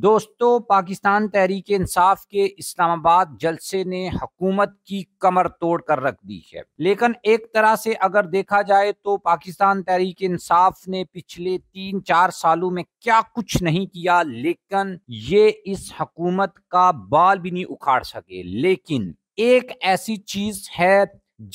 दोस्तों पाकिस्तान तहरीक इंसाफ के इस्लामाबाद जलसे ने हकूमत की कमर तोड़ कर रख दी है लेकिन एक तरह से अगर देखा जाए तो पाकिस्तान तहरीक इंसाफ ने पिछले तीन चार सालों में क्या कुछ नहीं किया लेकिन ये इस हकूमत का बाल भी नहीं उखाड़ सके लेकिन एक ऐसी चीज है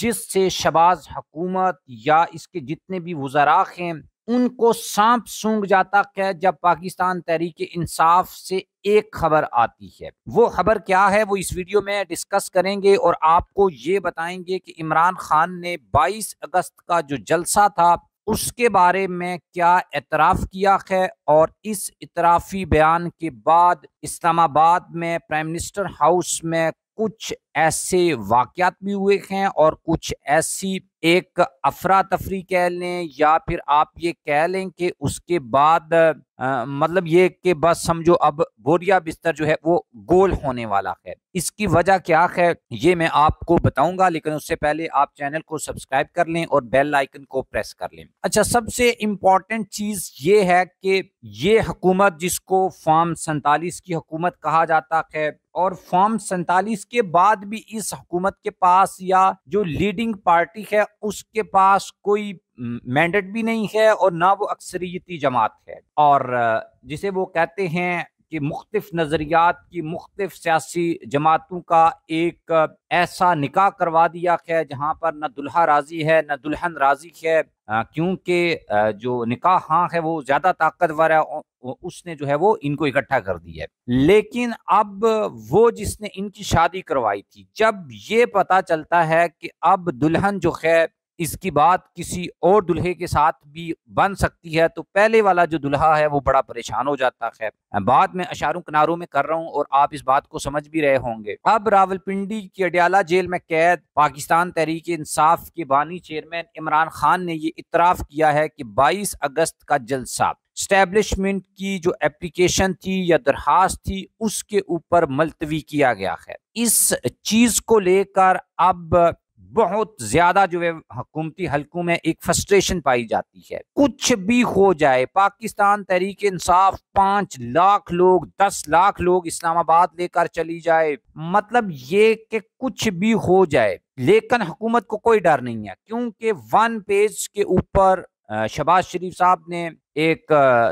जिससे शबाज हकूमत या इसके जितने भी वजरा हैं उनको सांप सूंघ जाता है जब पाकिस्तान तहरीक इंसाफ से एक खबर आती है वो खबर क्या है वो इस वीडियो में डिस्कस करेंगे और आपको ये बताएंगे कि इमरान खान ने 22 अगस्त का जो जलसा था उसके बारे में क्या एतराफ़ किया है और इस इतराफ़ी बयान के बाद इस्लामाबाद में प्राइम मिनिस्टर हाउस में कुछ ऐसे वाक्यात भी हुए हैं और कुछ ऐसी एक अफरा तफरी कह लें या फिर आप ये कह लें कि उसके बाद आ, मतलब ये कि बस समझो अब बोरिया बिस्तर जो है वो गोल होने वाला है इसकी वजह क्या है ये मैं आपको बताऊंगा लेकिन उससे पहले आप चैनल को सब्सक्राइब कर लें और बेल आइकन को प्रेस कर लें अच्छा सबसे इम्पॉर्टेंट चीज ये है कि ये हुकूमत जिसको फॉर्म सैतालीस की हुकूमत कहा जाता है और फॉर्म सैतालीस के बाद भी इस हुकूमत के पास या जो लीडिंग पार्टी है उसके पास कोई मैंडेट भी नहीं है और ना वो अक्सरियती जमात है और जिसे वो कहते हैं कि मुख्तफ नज़रियात की मुख्तफ सियासी जमातों का एक ऐसा निका करवा दिया है जहाँ पर न दुल्हा राजी है न दुल्हन राजी है क्योंकि जो निका हाँ है वो ज़्यादा ताकतवर है उसने जो है वो इनको इकट्ठा कर दिया है लेकिन अब वो जिसने इनकी शादी करवाई थी जब ये पता चलता है कि अब दुल्हन जो है इसकी बात किसी और दुल्हे के साथ भी बन सकती है तो पहले वाला जो दुल्हा है वो बड़ा परेशान हो जाता है बात मैं अशारों किनारों में कर रहा हूँ और आप इस बात को समझ भी रहे होंगे अब रावलपिंडी की अडियाला जेल में कैद पाकिस्तान तहरीक इंसाफ के बानी चेयरमैन इमरान खान ने ये इतराफ़ किया है कि बाईस अगस्त का जलसा स्टैब्लिशमेंट की जो एप्लीकेशन थी या दरखास्त थी उसके ऊपर मुलतवी किया गया है इस चीज़ को लेकर अब बहुत ज्यादा जो है हकूमती हलकों में एक फ्रस्ट्रेशन पाई जाती है कुछ भी हो जाए पाकिस्तान तहरीक इंसाफ पांच लाख लोग दस लाख लोग इस्लामाबाद लेकर चली जाए मतलब ये कि कुछ भी हो जाए लेकिन हुकूमत को कोई डर नहीं है क्योंकि वन पेज के ऊपर शबाज शरीफ साहब ने एक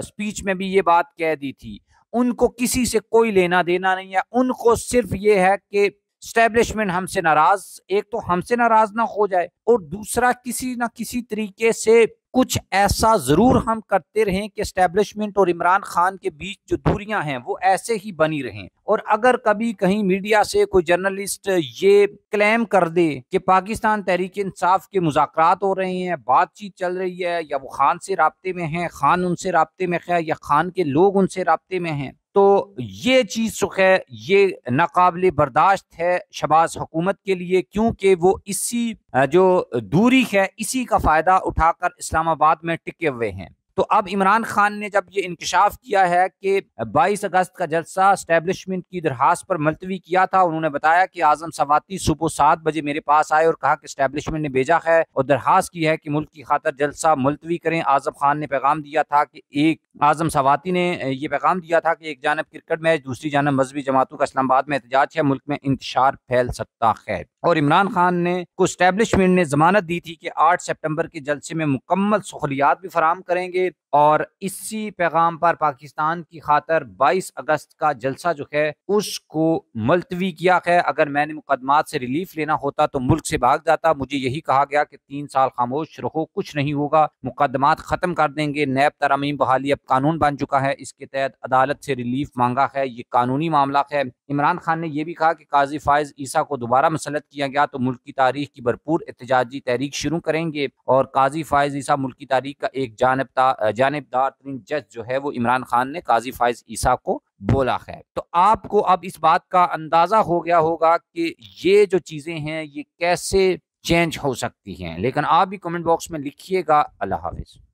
स्पीच में भी ये बात कह दी थी उनको किसी से कोई लेना देना नहीं है उनको सिर्फ ये है कि स्टैब्लिशमेंट हमसे नाराज एक तो हमसे नाराज ना हो जाए और दूसरा किसी ना किसी तरीके से कुछ ऐसा ज़रूर हम करते रहें कि स्टैब्लिशमेंट और इमरान खान के बीच जो दूरियां हैं वो ऐसे ही बनी रहें और अगर कभी कहीं मीडिया से कोई जर्नलिस्ट ये क्लेम कर दे कि पाकिस्तान तहरीक इंसाफ के मुजाकर हो रहे हैं बातचीत चल रही है या वो खान से रबते में हैं खान उनसे रबते में है या खान के लोग उनसे रबते में हैं तो ये चीज़ जो है ये नाकबिल बर्दाश्त है शबाज हुकूमत के लिए क्योंकि वो इसी जो दूरी है इसी का फ़ायदा उठाकर इस्लामाबाद में टिके हुए हैं तो अब इमरान खान ने जब ये इंकशाफ किया है कि 22 अगस्त का जलसा स्टैब्लिशमेंट की दरखास्त पर मुलतवी किया था उन्होंने बताया कि आजम सवाती सुबह सात बजे मेरे पास आए और कहा कि स्टैब्लिशमेंट ने भेजा है और दरखास्त की है कि मुल्क की खातर जलसा मुलतवी करें आजम खान ने पैगाम दिया था कि एक आज़म सवाती ने यह पैगाम दिया था कि एक जानब क्रिकेट मैच दूसरी जानब मजहबी जमातों का इस्लामाबाद में एहतजाज है मुल्क में इंतजार फैल सकता है और इमरान खान ने को स्टैब्लिशमेंट ने जमानत दी थी कि आठ सेप्टेम्बर के जलसे में मुकम्मल सहूलियात भी फराम करेंगे और इसी पैगाम पर पाकिस्तान की खातर बाईस अगस्त का जलसा जो है उसको मुलतवी किया है अगर मैंने मुकदमात से रिलीफ लेना होता तो मुल्क से भाग जाता मुझे यही कहा गया कि तीन साल खामोश रहो कुछ नहीं होगा मुकदमात ख़त्म कर देंगे नैब तरमीम बहाली कानून बन चुका है इसके तहत अदालत से रिलीफ मांगा है ये कानूनी मामला है इमरान खान ने यह भी कहा कि काजी फायज ईसा को दोबारा मुसलत किया गया तो मुल्क की तारीख की भरपूर एहतजाजी तहरीक शुरू करेंगे और काजी फायज ईसा मुल्क की तारीख का एक जानबदार जानबदार तरीन जज जो है वो इमरान खान ने काजी फायज ईसा को बोला है तो आपको अब इस बात का अंदाजा हो गया होगा कि ये जो चीज़ें हैं ये कैसे चेंज हो सकती हैं लेकिन आप भी कमेंट बॉक्स में लिखिएगा अल्लाह हाफिज़